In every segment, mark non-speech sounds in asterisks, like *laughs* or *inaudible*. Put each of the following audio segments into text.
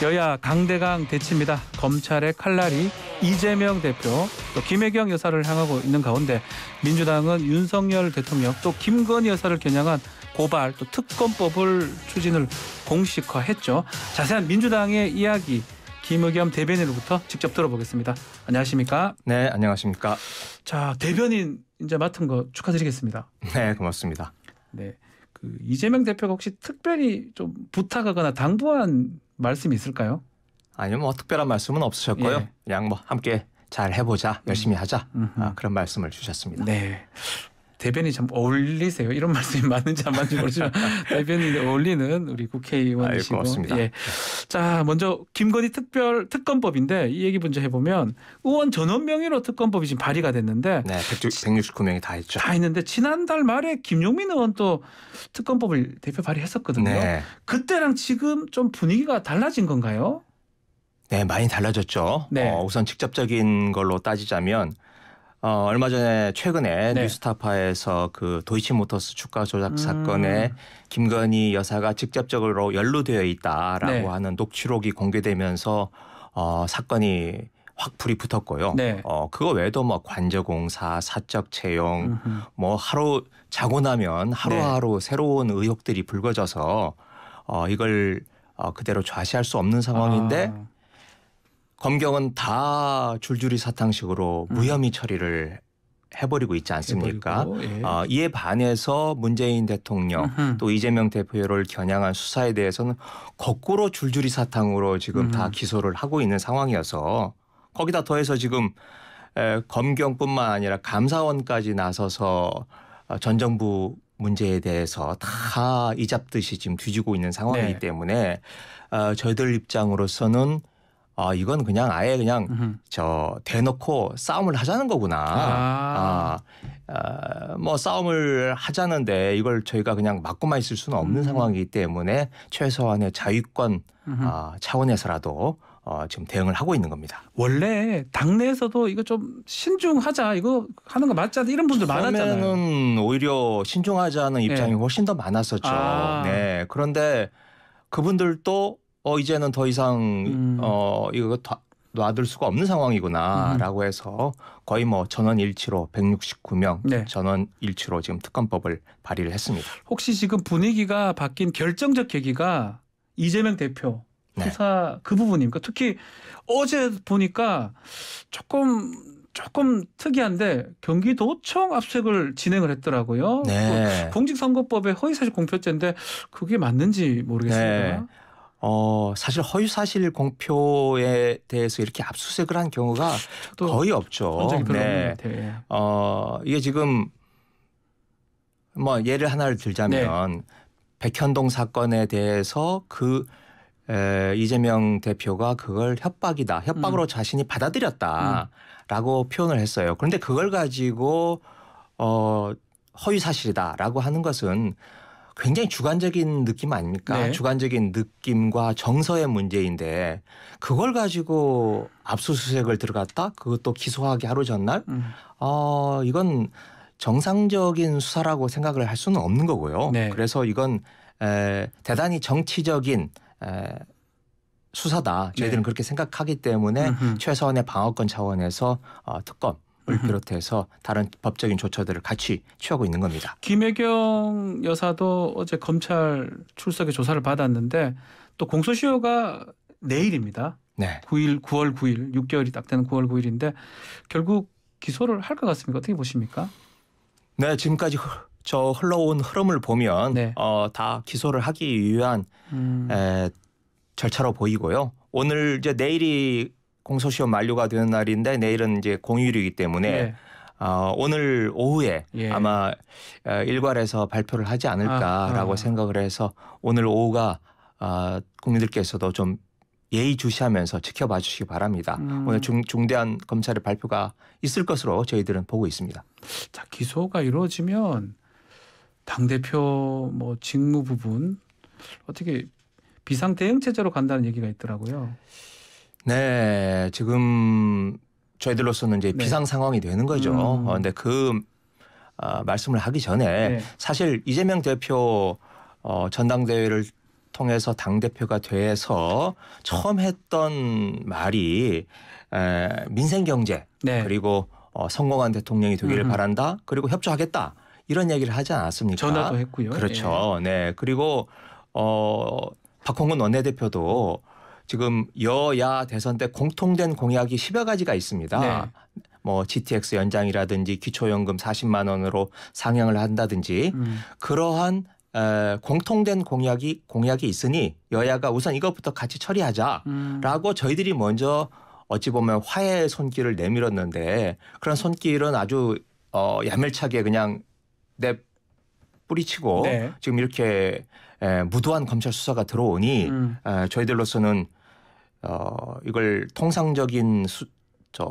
여야 강대강 대치입니다. 검찰의 칼날이 이재명 대표 또 김혜경 여사를 향하고 있는 가운데 민주당은 윤석열 대통령 또 김건희 여사를 겨냥한 고발 또 특검법을 추진을 공식화했죠. 자세한 민주당의 이야기 김의겸 대변인으로부터 직접 들어보겠습니다. 안녕하십니까? 네, 안녕하십니까? 자, 대변인 이제 맡은 거 축하드리겠습니다. 네, 고맙습니다. 네. 그 이재명 대표가 혹시 특별히 좀 부탁하거나 당부한 말씀이 있을까요? 아니면뭐 특별한 말씀은 없으셨고요. 예. 그냥 뭐 함께 잘 해보자, 열심히 음. 하자 음. 아, 그런 말씀을 주셨습니다. 네. 대변이 참 어울리세요. 이런 *laughs* 말씀이 맞는지 안 맞는지 모르지만 *laughs* 대변이 어울리는 우리 국회의원이시고. 아, 예. 자, 먼저 김건희 특별 특검법인데 이 얘기 먼저 해보면 의원 전원 명의로 특검법이 지금 발의가 됐는데 네, 169명이 다 했죠. 다 했는데 지난달 말에 김용민 의원 또 특검법을 대표 발의했었거든요. 네. 그때랑 지금 좀 분위기가 달라진 건가요? 네, 많이 달라졌죠. 네. 어, 우선 직접적인 걸로 따지자면 어, 얼마 전에 최근에 네. 뉴스타파에서 그 도이치모터스 주가 조작 음. 사건에 김건희 여사가 직접적으로 연루되어 있다라고 네. 하는 녹취록이 공개되면서 어, 사건이 확풀이 붙었고요. 네. 어, 그거 외에도 뭐 관저공사, 사적 채용, 음흠. 뭐 하루 자고 나면 하루하루 네. 새로운 의혹들이 불거져서 어, 이걸 어, 그대로 좌시할 수 없는 상황인데 아. 검경은 다 줄줄이 사탕식으로 음. 무혐의 처리를 해버리고 있지 않습니까? 해버리고, 예. 어, 이에 반해서 문재인 대통령 으흠. 또 이재명 대표를 겨냥한 수사에 대해서는 거꾸로 줄줄이 사탕으로 지금 음. 다 기소를 하고 있는 상황이어서 거기다 더해서 지금 에, 검경뿐만 아니라 감사원까지 나서서 어, 전 정부 문제에 대해서 다 이잡듯이 지금 뒤지고 있는 상황이기 네. 때문에 어, 저희들 입장으로서는 아 이건 그냥 아예 그냥 으흠. 저 대놓고 싸움을 하자는 거구나. 아. 아, 아, 뭐 싸움을 하자는데 이걸 저희가 그냥 막고만 있을 수는 없는 음. 상황이기 때문에 최소한의 자유권 아, 차원에서라도 어, 지금 대응을 하고 있는 겁니다. 원래 당내에서도 이거 좀 신중하자 이거 하는 거 맞지 않나 이런 분들 많았잖아요. 오히려 신중하자는 예. 입장이 네. 훨씬 더 많았었죠. 아. 네. 그런데 그분들도 어 이제는 더 이상 음. 어 이거 다 놔둘 수가 없는 상황이구나라고 음. 해서 거의 뭐 전원 일치로 169명 네. 전원 일치로 지금 특검법을 발의를 했습니다. 혹시 지금 분위기가 바뀐 결정적 계기가 이재명 대표 회사 네. 그 부분입니까? 특히 어제 보니까 조금 조금 특이한데 경기도청 압수색을 진행을 했더라고요. 네. 그 공직선거법의 허위사실 공표죄인데 그게 맞는지 모르겠습니다. 네. 어 사실 허위 사실 공표에 대해서 이렇게 압수수색을 한 경우가 거의 없죠. 네. 네. 어 이게 지금 뭐 예를 하나를 들자면 네. 백현동 사건에 대해서 그 에, 이재명 대표가 그걸 협박이다, 협박으로 음. 자신이 받아들였다라고 음. 표현을 했어요. 그런데 그걸 가지고 어 허위 사실이다라고 하는 것은 굉장히 주관적인 느낌 아닙니까? 네. 주관적인 느낌과 정서의 문제인데 그걸 가지고 압수수색을 들어갔다? 그것도 기소하기 하루 전날? 음. 어, 이건 정상적인 수사라고 생각을 할 수는 없는 거고요. 네. 그래서 이건 에, 대단히 정치적인 에, 수사다. 저희들은 네. 그렇게 생각하기 때문에 음흠. 최소한의 방어권 차원에서 어, 특검 법을 음. 비롯해서 다른 법적인 조처들을 같이 취하고 있는 겁니다. 김혜경 여사도 어제 검찰 출석에 조사를 받았는데 또 공소시효가 내일입니다. 네. 9일 9월 9일 6개월이 딱 되는 9월 9일인데 결국 기소를 할 것 같습니까? 어떻게 보십니까? 네, 지금까지 저 흘러온 흐름을 보면 네. 어, 다 기소를 하기 위한 음. 에, 절차로 보이고요. 오늘 이제 내일이 공소시효 만료가 되는 날인데 내일은 이제 공휴일이기 때문에 예. 어, 오늘 오후에 예. 아마 어, 일괄해서 발표를 하지 않을까라고 아, 아. 생각을 해서 오늘 오후가 어, 국민들께서도 좀 예의 주시하면서 지켜봐 주시기 바랍니다. 음. 오늘 중, 중대한 검찰의 발표가 있을 것으로 저희들은 보고 있습니다. 자 기소가 이루어지면 당 대표 뭐 직무 부분 어떻게 비상 대응 체제로 간다는 얘기가 있더라고요. 네, 지금 저희들로서는 이제 네. 비상 상황이 되는 거죠. 음. 어, 데그 아, 말씀을 하기 전에 네. 사실 이재명 대표 어, 전당대회를 통해서 당 대표가 돼서 처음 했던 말이 에, 민생 경제 네. 그리고 어, 성공한 대통령이 되기를 음 바란다. 그리고 협조하겠다 이런 얘기를 하지 않았습니까? 전화도 했고요. 그렇죠. 네, 네. 그리고 어, 박홍근 원내대표도 지금 여야 대선 때 공통된 공약이 10여 가지가 있습니다. 네. 뭐 GTX 연장이라든지 기초연금 40만 원으로 상향을 한다든지 음. 그러한 에, 공통된 공약이 공약이 있으니 여야가 우선 이것부터 같이 처리하자라고 음. 저희들이 먼저 어찌 보면 화해의 손길을 내밀었는데 그런 손길은 아주 어, 야멸차게 그냥 내 뿌리치고 네. 지금 이렇게 에, 무도한 검찰 수사가 들어오니 음. 에, 저희들로서는 어, 이걸 통상적인 수, 저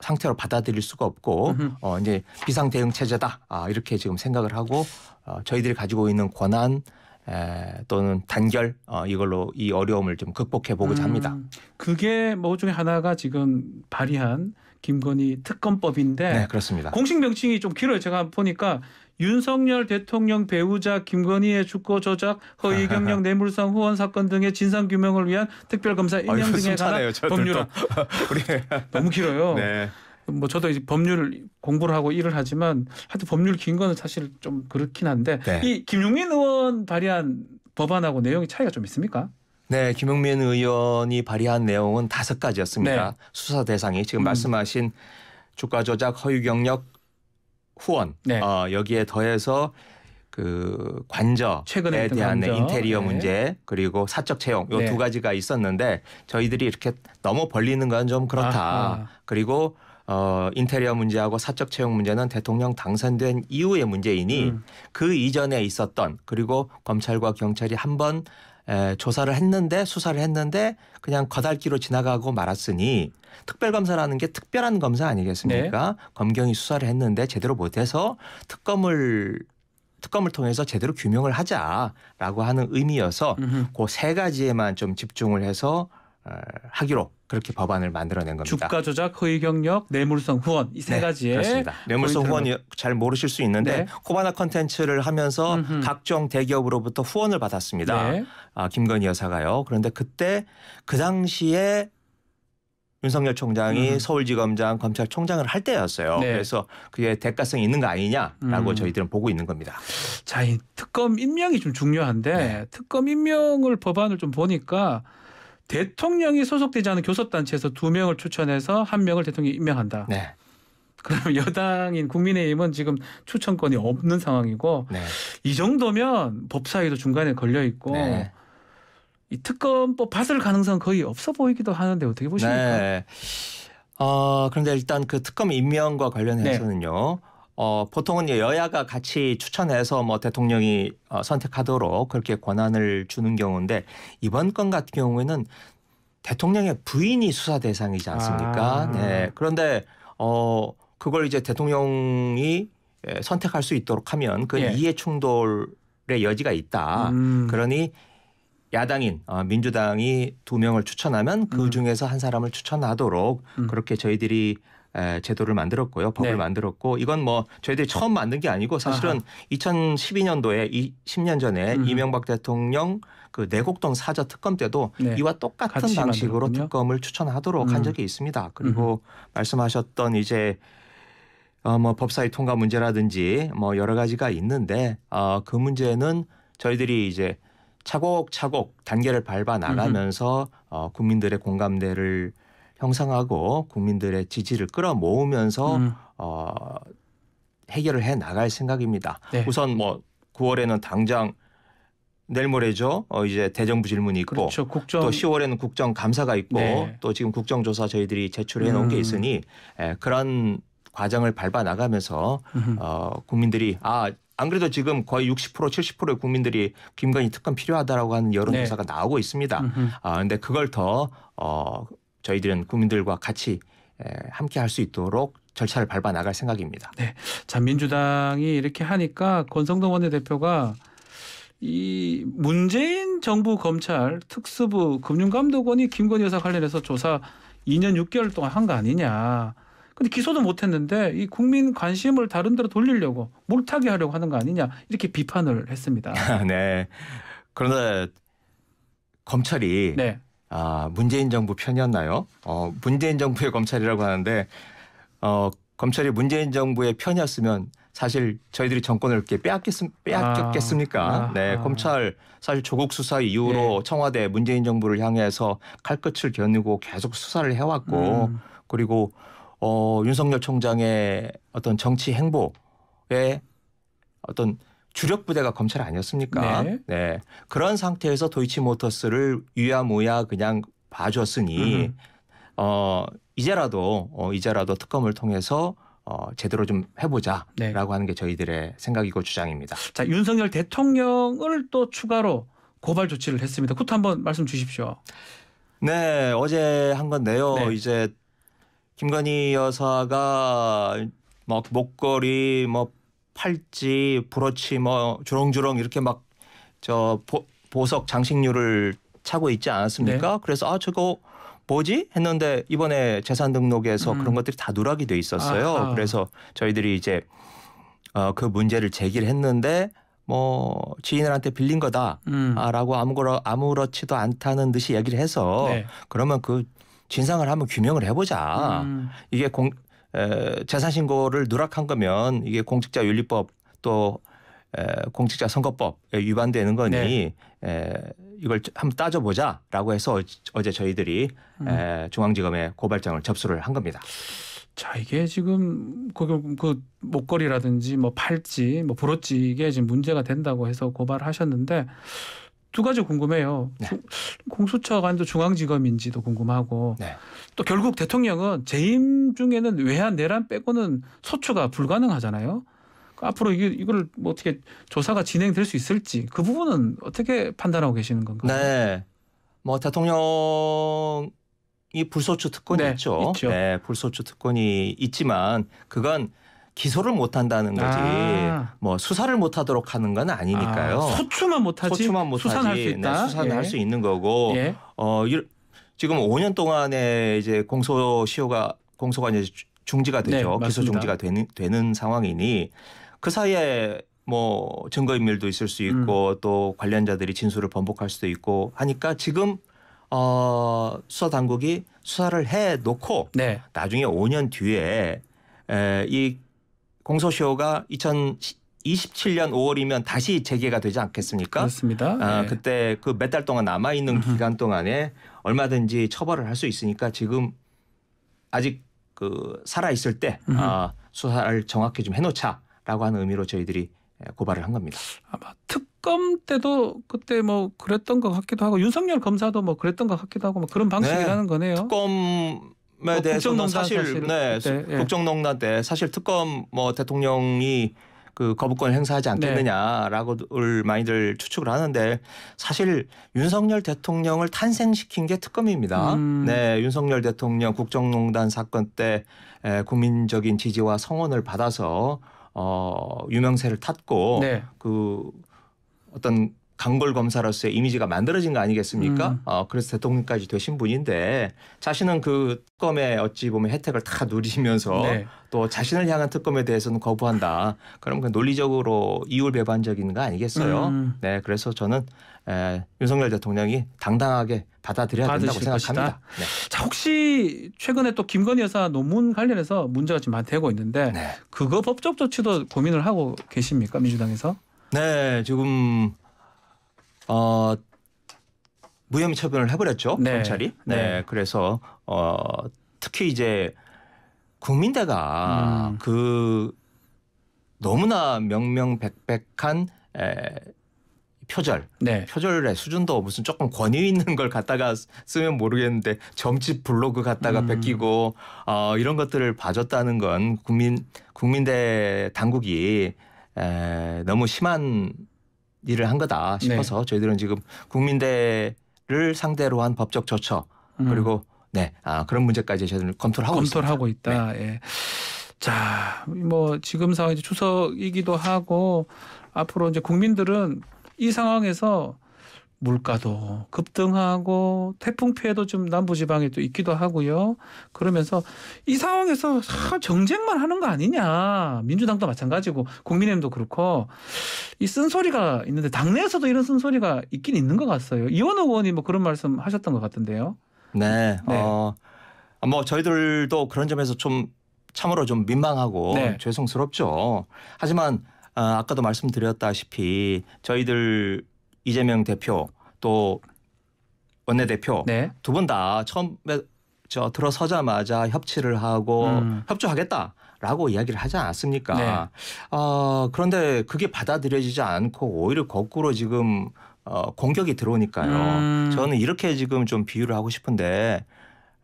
상태로 받아들일 수가 없고 어, 이제 비상 대응 체제다 아, 이렇게 지금 생각을 하고 어, 저희들이 가지고 있는 권한 에, 또는 단결 어, 이걸로 이 어려움을 좀 극복해 보고자 합니다. 음, 그게 뭐 중에 하나가 지금 발의한 김건희 특검법인데 네, 그렇습니다. 공식 명칭이 좀 길어요. 제가 보니까 윤석열 대통령 배우자 김건희의 주거 조작, 허위 경력 *laughs* 뇌물상 후원 사건 등의 진상 규명을 위한 특별검사 인명 아, 등에 관한 법률 *laughs* *laughs* 너무 길어요. 네. 뭐 저도 이제 법률 공부를 하고 일을 하지만 하여튼 법률 긴 거는 사실 좀 그렇긴 한데 네. 이 김용민 의원 발의한 법안하고 내용이 차이가 좀 있습니까? 네, 김용민 의원이 발의한 내용은 다섯 가지였습니다. 네. 수사 대상이 지금 음. 말씀하신 주가 조작 허위 경력 후원 네. 어, 여기에 더해서 그 관저에 대한 관저. 인테리어 네. 문제 그리고 사적 채용 요두 네. 가지가 있었는데 저희들이 이렇게 너무 벌리는 건 좀 그렇다. 아하. 그리고 어, 인테리어 문제하고 사적 채용 문제는 대통령 당선된 이후의 문제이니 음. 그 이전에 있었던 그리고 검찰과 경찰이 한번 에, 조사를 했는데 수사를 했는데 그냥 거달기로 지나가고 말았으니 특별검사라는 게 특별한 검사 아니겠습니까? 네. 검경이 수사를 했는데 제대로 못해서 특검을 특검을 통해서 제대로 규명을 하자라고 하는 의미여서 그 세 가지에만 좀 집중을 해서 어, 하기로 그렇게 법안을 만들어낸 겁니다. 주가 조작, 허위 경력, 뇌물성 후원 이세 네, 가지의 그렇습니다. 뇌물성 후원 뭐- 잘 모르실 수 있는데 네. 코바나 컨텐츠를 하면서 음흠. 각종 대기업으로부터 후원을 받았습니다. 네. 아, 김건희 여사가요. 그런데 그때 그 당시에 윤석열 총장이 음. 서울지검장 검찰총장을 할 때였어요. 네. 그래서 그게 대가성이 있는 거 아니냐라고 음. 저희들은 보고 있는 겁니다. 자, 이 특검 임명이 좀 중요한데 네. 특검 임명을 법안을 좀 보니까 대통령이 소속되지 않은 교섭단체에서 두 명을 추천해서 한 명을 대통령이 임명한다. 네. 그러면 여당인 국민의힘은 지금 추천권이 없는 상황이고 네. 이 정도면 법사위도 중간에 걸려 있고 네. 이 특검법 받을 가능성 거의 없어 보이기도 하는데 어떻게 보십니까? 네. 어, 그런데 일단 그 특검 임명과 관련해서는요. 네. 어, 보통은 여야가 같이 추천해서 뭐 대통령이 어, 선택하도록 그렇게 권한을 주는 경우인데 이번 건 같은 경우에는 대통령의 부인이 수사 대상이지 않습니까? 아. 네. 그런데 어, 그걸 이제 대통령이 예, 선택할 수 있도록 하면 그 예. 이해 충돌의 여지가 있다. 음. 그러니 야당인 어, 민주당이 두 명을 추천하면 그 음. 중에서 한 사람을 추천하도록 음. 그렇게 저희들이 에, 제도를 만들었고요. 법을 네. 만들었고 이건 뭐 저희들이 처음 만든 게 아니고 사실은 아하. 2012년도에 이, 10년 전에 음. 이명박 대통령 그 내곡동 사저 특검 때도 네. 이와 똑같은 방식으로 만들었군요. 특검을 추천하도록 음. 한 적이 있습니다. 그리고 음. 말씀하셨던 이제 어, 뭐 법사위 통과 문제라든지 뭐 여러 가지가 있는데 어, 그 문제는 저희들이 이제 차곡차곡 단계를 밟아 나가면서 어, 국민들의 공감대를 형성하고 국민들의 지지를 끌어모으면서 음. 어, 해결을 해 나갈 생각입니다. 네. 우선 뭐 9월에는 당장 내일 모레죠. 어 이제 대정부 질문이 있고 그렇죠. 국정... 또 10월에는 국정 감사가 있고 네. 또 지금 국정 조사 저희들이 제출해 놓은 음. 게 있으니 에, 예, 그런 과정을 밟아 나가면서 어 국민들이 아 안 그래도 지금 거의 60% 70%의 국민들이 김건희 특검 필요하다라고 하는 여론조사가 네. 나오고 있습니다. 아 근데 그걸 더 어, 저희들은 국민들과 같이 함께 할 수 있도록 절차를 밟아 나갈 생각입니다. 네. 자, 민주당이 이렇게 하니까 권성동 원내대표가 이 문재인 정부 검찰 특수부 금융감독원이 김건희 여사 관련해서 조사 2년 6개월 동안 한 거 아니냐. 근데 기소도 못 했는데 이 국민 관심을 다른 데로 돌리려고 몰타게 하려고 하는 거 아니냐. 이렇게 비판을 했습니다. *laughs* 네. 그런데 검찰이 네. 아, 문재인 정부 편이었나요? 어, 문재인 정부의 검찰이라고 하는데 어, 검찰이 문재인 정부의 편이었으면 사실 저희들이 정권을 이렇게 빼앗겼, 빼앗겼겠습니까? 아, 아. 네, 아, 검찰 사실 조국 수사 이후로 예. 청와대 문재인 정부를 향해서 칼끝을 겨누고 계속 수사를 해왔고 음. 그리고 어, 윤석열 총장의 어떤 정치 행보에 어떤 주력 부대가 검찰 아니었습니까? 네. 네. 그런 상태에서 도이치모터스를 위야모야 그냥 봐줬으니 음어 이제라도 어 이제라도 특검을 통해서 어, 제대로 좀 해보자라고 네. 하는 게 저희들의 생각이고 주장입니다. 자 윤석열 대통령을 또 추가로 고발 조치를 했습니다. 그것도 한번 말씀 주십시오. 네 어제 한 건데요. 네. 이제 김건희 여사가 뭐 목걸이 뭐 팔찌, 브로치 뭐 주렁주렁 이렇게 막 저 보석 장식류를 차고 있지 않았습니까? 네. 그래서 아 저거 뭐지 했는데 이번에 재산 등록에서 음. 그런 것들이 다 누락이 돼 있었어요. 아하. 그래서 저희들이 이제 어, 그 문제를 제기를 했는데 뭐 지인한테 빌린 거다라고 음. 아무거나 아무렇지도 않다는 듯이 얘기를 해서 네. 그러면 그 진상을 한번 규명을 해보자. 음. 이게 공, 에, 재산 신고를 누락한 거면 이게 공직자 윤리법 또 에, 공직자 선거법에 위반되는 거니 네. 에, 이걸 한번 따져보자라고 해서 어제 저희들이 음. 에, 중앙지검에 고발장을 접수를 한 겁니다. 자 이게 지금 그, 그 목걸이라든지 뭐 팔찌, 뭐 브로치 이게 지금 문제가 된다고 해서 고발하셨는데 두 가지 궁금해요. 네. 공수처관도 중앙지검인지도 궁금하고 네. 또 결국 대통령은 재임 중에는 외환 내란 빼고는 소추가 불가능하잖아요. 그러니까 앞으로 이게 이걸 뭐 어떻게 조사가 진행될 수 있을지 그 부분은 어떻게 판단하고 계시는 건가요? 네, 뭐 대통령이 불소추 특권이 네, 있죠. 있죠. 네, 불소추 특권이 있지만 그건 기소를 못 한다는 거지 아. 뭐 수사를 못 하도록 하는 건 아니니까요. 아, 소추만 못 하지. 수사는 할수 네, 있다. 네, 수사는 예. 할수 있는 거고. 예. 어 지금 5년 동안에 이제 공소시효가 공소관이 중지가 네, 되죠. 네, 기소 중지가 되는, 되는 상황이니 그 사이에 뭐 증거인멸도 있을 수 있고 음. 또 관련자들이 진술을 번복할 수도 있고 하니까 지금 어, 수사 당국이 수사를 해 놓고 네. 나중에 5년 뒤에 에, 이 공소시효가 2027년 5월이면 다시 재개가 되지 않겠습니까? 그렇습니다. 아, 네. 그때 그 몇 달 동안 남아 있는 기간 동안에 얼마든지 처벌을 할 수 있으니까 지금 아직 그 살아 있을 때 아, 수사를 정확히 좀 해놓자라고 하는 의미로 저희들이 고발을 한 겁니다. 아마 특검 때도 그때 뭐 그랬던 것 같기도 하고 윤석열 검사도 뭐 그랬던 것 같기도 하고 뭐 그런 방식이라는 네, 거네요. 특검 뭐 대해서는 뭐 사실, 사실 네, 그때, 예. 국정농단 때 사실 특검 뭐 대통령이 그 거부권을 행사하지 않겠느냐라고들 많이들 추측을 하는데 사실 윤석열 대통령을 탄생시킨 게 특검입니다. 음. 네, 윤석열 대통령 국정농단 사건 때 국민적인 지지와 성원을 받아서 어 유명세를 탔고 네. 그 어떤 강골 검사로서의 이미지가 만들어진 거 아니겠습니까? 음. 어, 그래서 대통령까지 되신 분인데 자신은 그 특검의 어찌 보면 혜택을 다 누리면서 네. 또 자신을 향한 특검에 대해서는 거부한다. 그럼 그 논리적으로 이율배반적인 거 아니겠어요? 음. 네, 그래서 저는 에, 윤석열 대통령이 당당하게 받아들여야 된다고 생각합니다. 네. 자, 혹시 최근에 또 김건희 여사 논문 관련해서 문제가 지금 많이 되고 있는데 네. 그거 법적 조치도 고민을 하고 계십니까 민주당에서? 네, 지금 어 무혐의 처분을 해버렸죠 네. 경찰이. 네. 네. 그래서 어 특히 이제 국민대가 음. 그 너무나 명명백백한 에, 표절, 네. 표절의 수준도 무슨 조금 권위 있는 걸 갖다가 쓰면 모르겠는데 점집 블로그 갖다가 음. 베끼고 어, 이런 것들을 봐줬다는 건 국민 국민대 당국이 에, 너무 심한 일을 한 거다 네. 싶어서 네. 저희들은 지금 국민대를 상대로 한 법적 조처 음. 그리고 네 아, 그런 문제까지 저희들은 검토를 하고 검토를 있습니다. 하고 있다. 네. 예. 자, 뭐 지금 상황이 추석이기도 하고 앞으로 이제 국민들은 이 상황에서 물가도 급등하고 태풍 피해도 좀 남부지방에 또 있기도 하고요. 그러면서 이 상황에서 정쟁만 하는 거 아니냐. 민주당도 마찬가지고 국민의힘도 그렇고 이 쓴소리가 있는데 당내에서도 이런 쓴소리가 있긴 있는 것 같아요. 이원호 의원이 뭐 그런 말씀 하셨던 것 같은데요. 네. 네. 어, 아, 뭐 저희들도 그런 점에서 좀 참으로 좀 민망하고 네. 죄송스럽죠. 하지만 어, 아까도 말씀드렸다시피 저희들 이재명 대표 또 원내대표 네. 두분 다 처음에 저 들어서자마자 협치를 하고 음. 협조하겠다라고 이야기를 하지 않았습니까? 네. 어, 그런데 그게 받아들여지지 않고 오히려 거꾸로 지금 어, 공격이 들어오니까요. 음. 저는 이렇게 지금 좀 비유를 하고 싶은데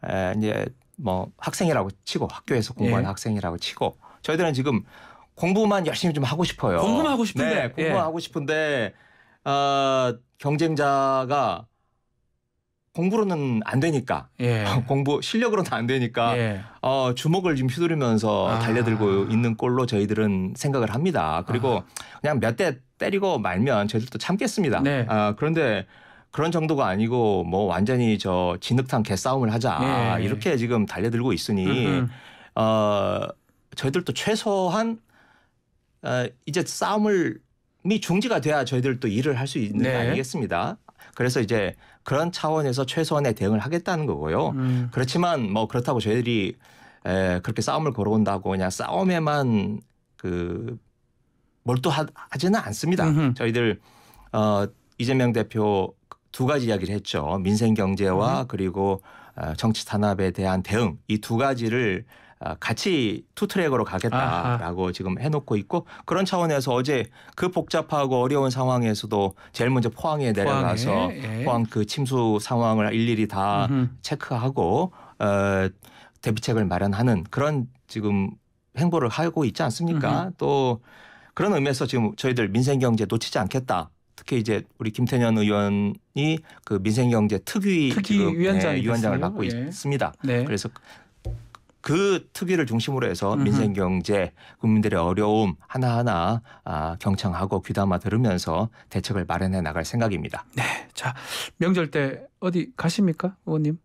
에, 이제 뭐 학생이라고 치고 학교에서 공부하는 예. 학생이라고 치고 저희들은 지금 공부만 열심히 좀 하고 싶어요. 공부만 하고 싶은데 네, 공부만 예. 하고 싶은데 어, 경쟁자가 공부로는 안 되니까 예. *laughs* 공부 실력으로는 안 되니까 예. 어, 주먹을 지금 휘두르면서 아. 달려들고 있는 꼴로 저희들은 생각을 합니다. 그리고 아. 그냥 몇 대 때리고 말면 저희들도 참겠습니다. 네. 아, 그런데 그런 정도가 아니고 뭐 완전히 저 진흙탕 개싸움을 하자 예. 이렇게 지금 달려들고 있으니 어, 저희들도 최소한 어, 이제 싸움을 이 중지가 돼야 저희들 또 일을 할 수 있는 네. 거 아니겠습니다. 그래서 이제 그런 차원에서 최소한의 대응을 하겠다는 거고요. 음. 그렇지만 뭐 그렇다고 저희들이 에, 그렇게 싸움을 걸어온다고 그냥 싸움에만 그 몰두하지는 않습니다. 음흠. 저희들 어, 이재명 대표 두 가지 이야기를 했죠. 민생 경제와 음. 그리고 어, 정치 탄압에 대한 대응 이 두 가지를 아, 같이 투트랙으로 가겠다라고 아하. 지금 해놓고 있고 그런 차원에서 어제 그 복잡하고 어려운 상황에서도 제일 먼저 포항에 내려가서 포항에? 예. 포항 그 침수 상황을 일일이 다 음흠. 체크하고 어, 대비책을 마련하는 그런 지금 행보를 하고 있지 않습니까? 음흠. 또 그런 의미에서 지금 저희들 민생 경제 놓치지 않겠다. 특히 이제 우리 김태년 의원이 그 민생경제 특위, 특위 예, 위원장 네, 위원장을 맡고 예. 있습니다. 네. 그래서 그 특위를 중심으로 해서 민생 경제 국민들의 어려움 하나하나 아, 경청하고 귀담아 들으면서 대책을 마련해 나갈 생각입니다. 네. 자, 명절 때 어디 가십니까? 의원님?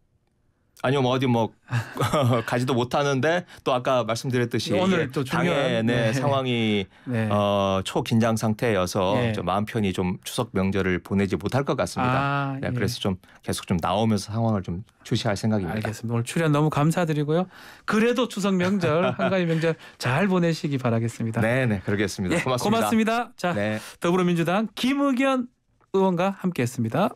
아니면 뭐 어디 뭐 *laughs* 가지도 못하는데 또 아까 말씀드렸듯이 네, 오늘 또 당의 네, 네. 상황이 네. 어, 초긴장 상태여서 네. 좀 마음 편히 좀 추석 명절을 보내지 못할 것 같습니다. 아, 네, 예. 그래서 좀 계속 좀 나오면서 상황을 좀 주시할 생각입니다. 알겠습니다. 오늘 출연 너무 감사드리고요. 그래도 추석 명절 *laughs* 한가위 명절 잘 보내시기 바라겠습니다. 네네 네, 그러겠습니다. 예, 고맙습니다. 고맙습니다. 자 네. 더불어민주당 김의견 의원과 함께했습니다.